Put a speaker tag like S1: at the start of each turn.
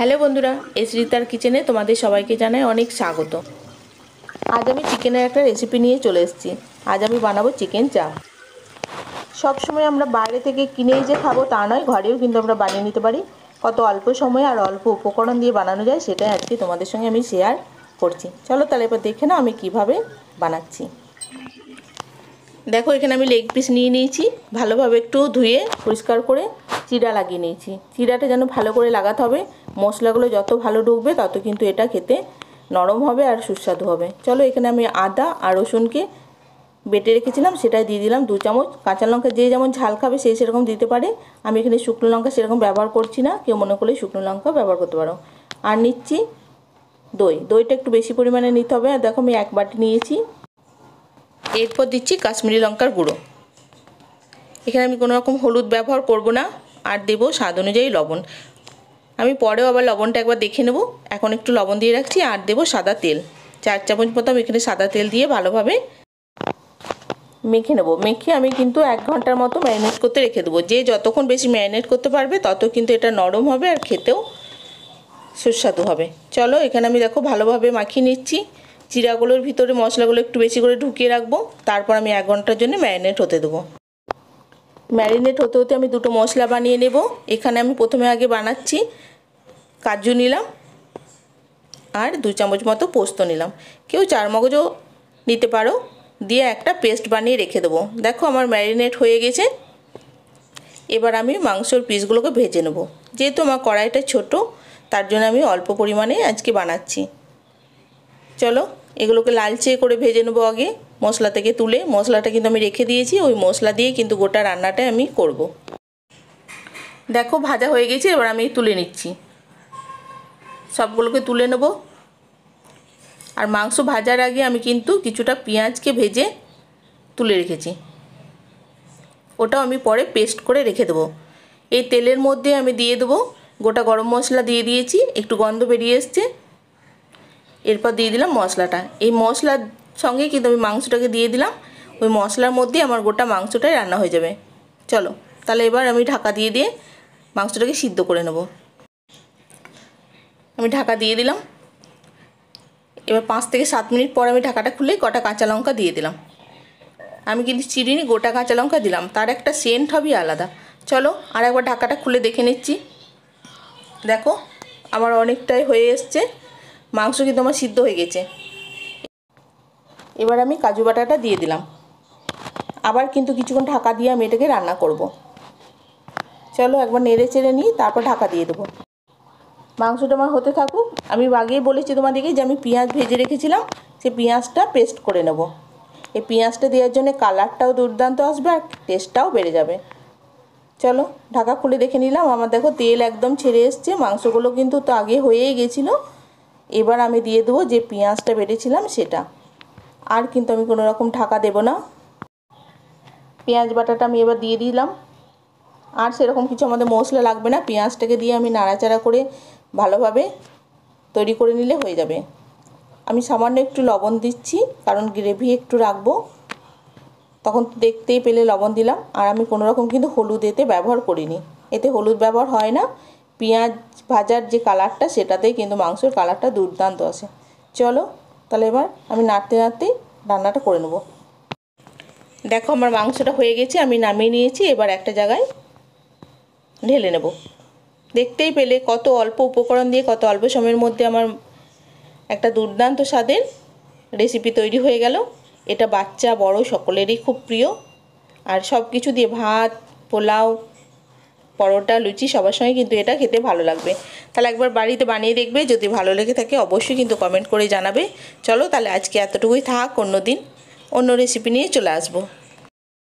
S1: Hello বন্ধুরা S রিতার কিচেনে তোমাদের সবাইকে জানাই অনেক স্বাগত আজ আমি চিকেনের একটা রেসিপি নিয়ে চলে এসেছি আজ আমি বানাবো চিকেন চা সবসময় আমরা বাইরে থেকে কিনেই যে খাবো তা নয় ঘরেও কিন্তু আমরা বানিয়ে নিতে পারি কত অল্প সময় আর অল্প উপকরণ দিয়ে বানানো যায় সেটাই আজকে তোমাদের সঙ্গে আমি শেয়ার করছি চলো তাহলে এবার দেখে না আমি কিভাবে বানাচ্ছি দেখো এখানে আমি লেগ পিস নিয়ে নিয়েছি ভালোভাবে একটু ধুয়ে পরিষ্কার করে চিরা লাগিয়ে নিয়েছি চিরাটা যেন ভালো করে লাগাতে হবে মশলাগুলো যত ভালো ঢুকবে তত কিন্তু এটা খেতে নরম হবে আর সুস্বাদু হবে চলো এখানে আমি আদা আর রসুনকে বেটে রেখেছিলাম সেটাই দিয়ে দিলাম দু চামচ কাঁচা লঙ্কা যে যেমন ঝাল খাবে সে সেরকম দিতে পারে আমি এখানে শুকনো লঙ্কা সেরকম ব্যবহার করছি না কেউ মনে করলে শুকনো লঙ্কা ব্যবহার করতে পারো আর নিচ্ছি দই দইটা একটু বেশি পরিমাণে নিতে হবে আর দেখো আমি এক বাটি নিয়েছি এরপর দিচ্ছি কাশ্মীরি লঙ্কার গুঁড়ো এখানে আমি কোনো রকম হলুদ ব্যবহার করব না আর দেবো স্বাদ অনুযায়ী লবণ আমি পরেও আবার লবণটা একবার দেখে নেব এখন একটু লবণ দিয়ে রাখছি আর দেবো সাদা তেল চার চামচ মতো আমি এখানে সাদা তেল দিয়ে ভালোভাবে মেখে নেবো মেখে আমি কিন্তু এক ঘন্টার মতো ম্যারিনেট করতে রেখে দেবো যে যতক্ষণ বেশি ম্যারিনেট করতে পারবে তত কিন্তু এটা নরম হবে আর খেতেও সুস্বাদু হবে চলো এখানে আমি দেখো ভালোভাবে মাখিয়ে নিচ্ছি চিরাগুলোর ভিতরে মশলাগুলো একটু বেশি করে ঢুকিয়ে রাখবো তারপর আমি এক ঘন্টার জন্য ম্যারিনেট হতে দেবো ম্যারিনেট হতে হতে আমি দুটো মশলা বানিয়ে নেব এখানে আমি প্রথমে আগে বানাচ্ছি কাজু নিলাম আর দু চামচ মতো পোস্ত নিলাম কেউ চার মগজও নিতে পারো দিয়ে একটা পেস্ট বানিয়ে রেখে দেবো দেখো আমার ম্যারিনেট হয়ে গেছে এবার আমি মাংসর পিসগুলোকে ভেজে নেবো যেহেতু আমার কড়াইটা ছোট তার জন্য আমি অল্প পরিমাণে আজকে বানাচ্ছি চলো এগুলোকে লালচে করে ভেজে নেবো আগে মশলা থেকে তুলে মশলাটা কিন্তু আমি রেখে দিয়েছি ওই মশলা দিয়ে কিন্তু গোটা রান্নাটা আমি করব। দেখো ভাজা হয়ে গেছে এবার আমি তুলে নিচ্ছি সবগুলোকে তুলে নেব আর মাংস ভাজার আগে আমি কিন্তু কিছুটা পেঁয়াজকে ভেজে তুলে রেখেছি ওটা আমি পরে পেস্ট করে রেখে দেবো এই তেলের মধ্যে আমি দিয়ে দেবো গোটা গরম মশলা দিয়ে দিয়েছি একটু গন্ধ বেরিয়ে এসছে এরপর দিয়ে দিলাম মশলাটা এই মশলার সঙ্গে কিন্তু আমি মাংসটাকে দিয়ে দিলাম ওই মশলার মধ্যে আমার গোটা মাংসটাই রান্না হয়ে যাবে চলো তাহলে এবার আমি ঢাকা দিয়ে দিয়ে মাংসটাকে সিদ্ধ করে নেবো আমি ঢাকা দিয়ে দিলাম এবার পাঁচ থেকে সাত মিনিট পর আমি ঢাকাটা খুলে গোটা কাঁচা লঙ্কা দিয়ে দিলাম আমি কিন্তু চিরিনি গোটা কাঁচা লঙ্কা দিলাম তার একটা সেন্ট হবে আলাদা চলো আর একবার ঢাকাটা খুলে দেখে নিচ্ছি দেখো আমার অনেকটাই হয়ে এসছে মাংস কিন্তু আমার সিদ্ধ হয়ে গেছে এবার আমি কাজু বাটাটা দিয়ে দিলাম আবার কিন্তু কিছুক্ষণ ঢাকা দিয়ে আমি এটাকে রান্না করব। চলো একবার নেড়ে চেড়ে নিই তারপর ঢাকা দিয়ে দেবো মাংসটা আমার হতে থাকুক আমি আগেই বলেছি তোমাদেরকে যে আমি পেঁয়াজ ভেজে রেখেছিলাম সেই পেঁয়াজটা পেস্ট করে নেব এই পেঁয়াজটা দেওয়ার জন্য কালারটাও দুর্দান্ত আসবে আর টেস্টটাও বেড়ে যাবে চলো ঢাকা খুলে দেখে নিলাম আমার দেখো তেল একদম ছেড়ে এসছে মাংসগুলো কিন্তু তো আগে হয়েই গেছিলো এবার আমি দিয়ে দেবো যে পেঁয়াজটা বেড়েছিলাম সেটা আর কিন্তু আমি কোনো রকম ঢাকা দেব না পেঁয়াজ বাটাটা আমি এবার দিয়ে দিলাম আর সেরকম কিছু আমাদের মশলা লাগবে না পেঁয়াজটাকে দিয়ে আমি নাড়াচাড়া করে ভালোভাবে তৈরি করে নিলে হয়ে যাবে আমি সামান্য একটু লবণ দিচ্ছি কারণ গ্রেভি একটু রাখবো তখন দেখতেই পেলে লবণ দিলাম আর আমি কোনো রকম কিন্তু হলুদ এতে ব্যবহার করিনি এতে হলুদ ব্যবহার হয় না পেঁয়াজ ভাজার যে কালারটা সেটাতেই কিন্তু মাংসের কালারটা দুর্দান্ত আছে চলো তাহলে এবার আমি নাড়তে নাড়তেই রান্নাটা করে নেব দেখো আমার মাংসটা হয়ে গেছে আমি নামিয়ে নিয়েছি এবার একটা জায়গায় ঢেলে নেবো দেখতেই পেলে কত অল্প উপকরণ দিয়ে কত অল্প সময়ের মধ্যে আমার একটা দুর্দান্ত স্বাদের রেসিপি তৈরি হয়ে গেল এটা বাচ্চা বড় সকলেরই খুব প্রিয় আর সব কিছু দিয়ে ভাত পোলাও পরোটা লুচি সবার সঙ্গে কিন্তু এটা খেতে ভালো লাগবে তাহলে একবার বাড়িতে বানিয়ে দেখবে যদি ভালো লেগে থাকে অবশ্যই কিন্তু কমেন্ট করে জানাবে চলো তাহলে আজকে এতটুকুই থাক অন্য দিন অন্য রেসিপি নিয়ে চলে আসবো